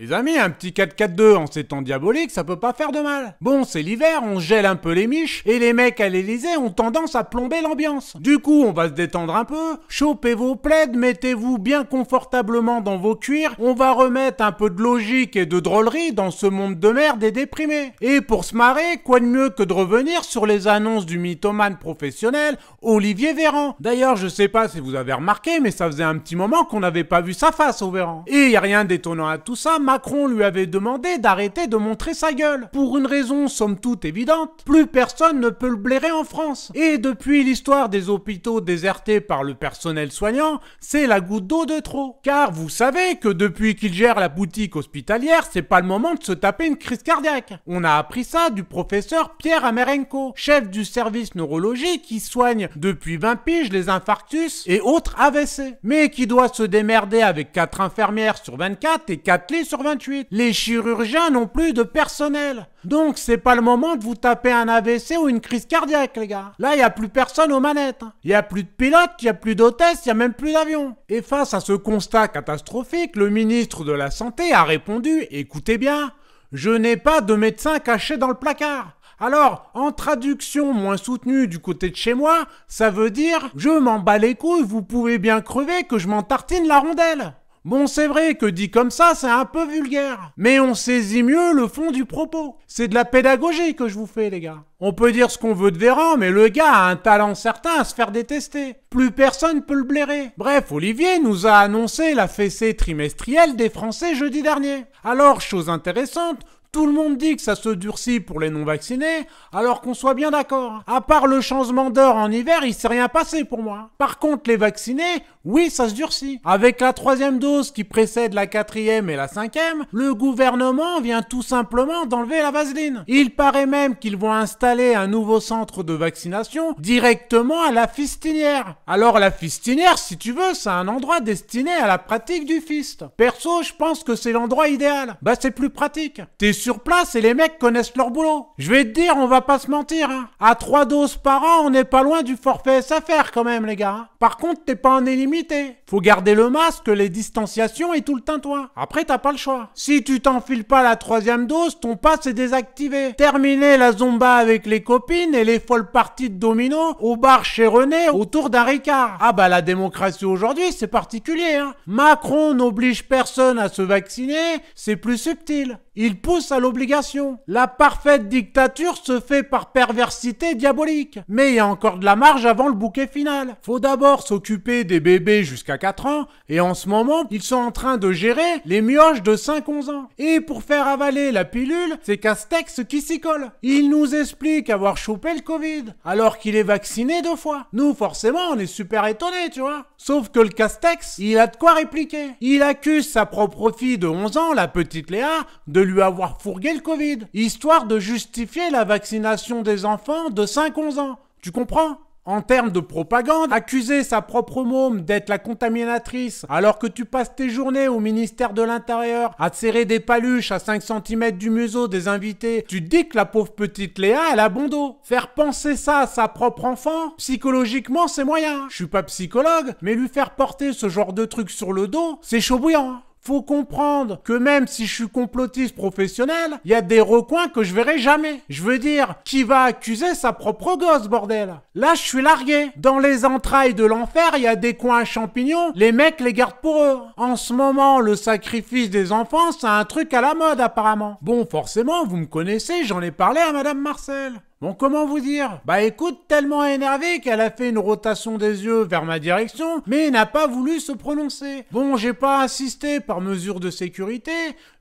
Les amis, un petit 4-4-2 en ces temps diaboliques, ça peut pas faire de mal. Bon, c'est l'hiver, on gèle un peu les miches, et les mecs à l'Elysée ont tendance à plomber l'ambiance. Du coup, on va se détendre un peu, chopez vos plaides, mettez-vous bien confortablement dans vos cuirs, on va remettre un peu de logique et de drôlerie dans ce monde de merde et déprimé. Et pour se marrer, quoi de mieux que de revenir sur les annonces du mythomane professionnel, Olivier Véran. D'ailleurs, je sais pas si vous avez remarqué, mais ça faisait un petit moment qu'on n'avait pas vu sa face au Véran. Et y a rien d'étonnant à tout ça, Macron lui avait demandé d'arrêter de montrer sa gueule. Pour une raison somme toute évidente, plus personne ne peut le blairer en France. Et depuis l'histoire des hôpitaux désertés par le personnel soignant, c'est la goutte d'eau de trop. Car vous savez que depuis qu'il gère la boutique hospitalière, c'est pas le moment de se taper une crise cardiaque. On a appris ça du professeur Pierre Amerenko, chef du service neurologique qui soigne depuis 20 piges les infarctus et autres AVC, mais qui doit se démerder avec 4 infirmières sur 24 et 4 lits sur 28. Les chirurgiens n'ont plus de personnel. Donc c'est pas le moment de vous taper un AVC ou une crise cardiaque, les gars. Là, il n'y a plus personne aux manettes. Il n'y a plus de pilotes, il n'y a plus d'hôtesse, il n'y a même plus d'avion. Et face à ce constat catastrophique, le ministre de la Santé a répondu, écoutez bien, je n'ai pas de médecin caché dans le placard. Alors, en traduction moins soutenue du côté de chez moi, ça veut dire je m'en bats les couilles, vous pouvez bien crever que je m'en tartine la rondelle. Bon, c'est vrai que dit comme ça, c'est un peu vulgaire. Mais on saisit mieux le fond du propos. C'est de la pédagogie que je vous fais, les gars. On peut dire ce qu'on veut de Véran, mais le gars a un talent certain à se faire détester. Plus personne peut le blairer. Bref, Olivier nous a annoncé la fessée trimestrielle des Français jeudi dernier. Alors, chose intéressante, tout le monde dit que ça se durcit pour les non-vaccinés, alors qu'on soit bien d'accord. À part le changement d'heure en hiver, il s'est rien passé pour moi. Par contre, les vaccinés, oui, ça se durcit. Avec la troisième dose qui précède la quatrième et la cinquième, le gouvernement vient tout simplement d'enlever la vaseline. Il paraît même qu'ils vont installer un nouveau centre de vaccination directement à la fistinière. Alors la fistinière, si tu veux, c'est un endroit destiné à la pratique du fist. Perso, je pense que c'est l'endroit idéal. Bah c'est plus pratique sur place et les mecs connaissent leur boulot. Je vais te dire, on va pas se mentir. Hein. À 3 doses par an, on n'est pas loin du forfait SFR quand même, les gars. Par contre, t'es pas en illimité. Faut garder le masque, les distanciations et tout le toi. Après, t'as pas le choix. Si tu t'enfiles pas la troisième dose, ton passe est désactivé. Terminer la zomba avec les copines et les folles parties de domino au bar chez René autour d'un Ricard. Ah bah la démocratie aujourd'hui, c'est particulier. Hein. Macron n'oblige personne à se vacciner, c'est plus subtil. Il pousse à l'obligation. La parfaite dictature se fait par perversité diabolique. Mais il y a encore de la marge avant le bouquet final. Faut d'abord s'occuper des bébés jusqu'à ans, et en ce moment, ils sont en train de gérer les mioches de 5-11 ans. Et pour faire avaler la pilule, c'est Castex qui s'y colle. Il nous explique avoir chopé le Covid, alors qu'il est vacciné deux fois. Nous, forcément, on est super étonnés, tu vois. Sauf que le Castex, il a de quoi répliquer. Il accuse sa propre fille de 11 ans, la petite Léa, de lui avoir fourgué le Covid, histoire de justifier la vaccination des enfants de 5-11 ans. Tu comprends en termes de propagande, accuser sa propre môme d'être la contaminatrice alors que tu passes tes journées au ministère de l'Intérieur à serrer des paluches à 5 cm du museau des invités, tu dis que la pauvre petite Léa, elle a bon dos. Faire penser ça à sa propre enfant, psychologiquement, c'est moyen. Je suis pas psychologue, mais lui faire porter ce genre de truc sur le dos, c'est chaud bouillant. Faut comprendre que même si je suis complotiste professionnel, il y a des recoins que je verrai jamais. Je veux dire, qui va accuser sa propre gosse, bordel Là, je suis largué. Dans les entrailles de l'enfer, il y a des coins à champignons, les mecs les gardent pour eux. En ce moment, le sacrifice des enfants, c'est un truc à la mode apparemment. Bon, forcément, vous me connaissez, j'en ai parlé à Madame Marcel. Bon, comment vous dire Bah écoute, tellement énervée qu'elle a fait une rotation des yeux vers ma direction, mais n'a pas voulu se prononcer. Bon, j'ai pas assisté par mesure de sécurité,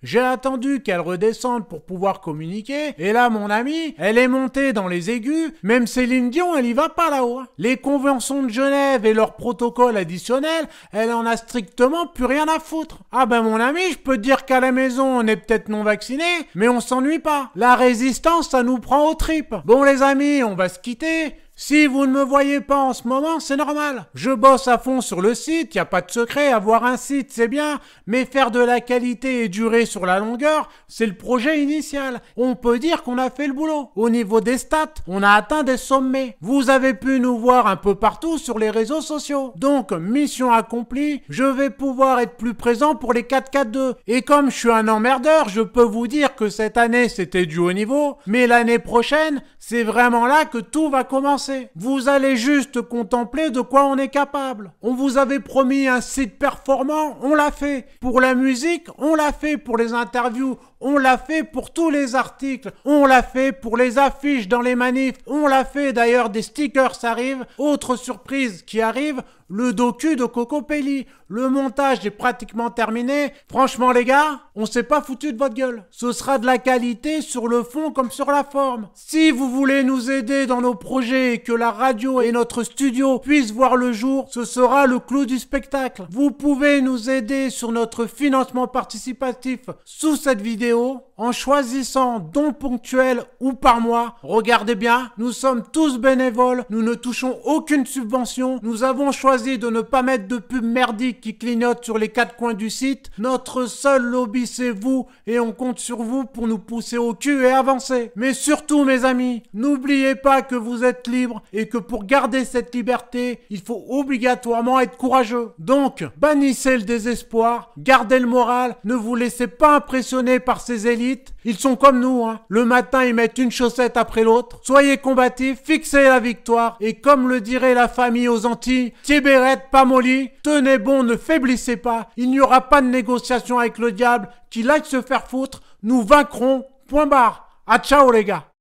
j'ai attendu qu'elle redescende pour pouvoir communiquer, et là, mon ami, elle est montée dans les aigus, même Céline Dion, elle y va pas là-haut. Hein. Les conventions de Genève et leurs protocoles additionnels, elle en a strictement plus rien à foutre. Ah ben mon ami, je peux dire qu'à la maison, on est peut-être non vaccinés, mais on s'ennuie pas. La résistance, ça nous prend aux tripes. Bon les amis, on va se quitter. Si vous ne me voyez pas en ce moment, c'est normal. Je bosse à fond sur le site, y a pas de secret, avoir un site c'est bien, mais faire de la qualité et durer sur la longueur, c'est le projet initial. On peut dire qu'on a fait le boulot. Au niveau des stats, on a atteint des sommets. Vous avez pu nous voir un peu partout sur les réseaux sociaux. Donc, mission accomplie, je vais pouvoir être plus présent pour les 4-4-2. Et comme je suis un emmerdeur, je peux vous dire que cette année c'était du haut niveau, mais l'année prochaine, c'est vraiment là que tout va commencer. Vous allez juste contempler de quoi on est capable. On vous avait promis un site performant, on l'a fait. Pour la musique, on l'a fait. Pour les interviews, on l'a fait pour tous les articles. On l'a fait pour les affiches dans les manifs. On l'a fait d'ailleurs, des stickers arrivent. Autre surprise qui arrive, le docu de Coco Pelli. Le montage est pratiquement terminé. Franchement les gars, on s'est pas foutu de votre gueule. Ce sera de la qualité sur le fond comme sur la forme. Si vous voulez nous aider dans nos projets et que la radio et notre studio puissent voir le jour, ce sera le clou du spectacle. Vous pouvez nous aider sur notre financement participatif sous cette vidéo ganhou en choisissant don ponctuel ou par mois. Regardez bien, nous sommes tous bénévoles, nous ne touchons aucune subvention, nous avons choisi de ne pas mettre de pub merdique qui clignote sur les quatre coins du site. Notre seul lobby c'est vous et on compte sur vous pour nous pousser au cul et avancer. Mais surtout mes amis, n'oubliez pas que vous êtes libres et que pour garder cette liberté, il faut obligatoirement être courageux. Donc, bannissez le désespoir, gardez le moral, ne vous laissez pas impressionner par ces élites ils sont comme nous, hein. Le matin, ils mettent une chaussette après l'autre. Soyez combatifs, fixez la victoire. Et comme le dirait la famille aux Antilles, Tibérette, pas molly, tenez bon, ne faiblissez pas. Il n'y aura pas de négociation avec le diable. Qu'il aille se faire foutre. Nous vaincrons. Point barre. À ciao, les gars.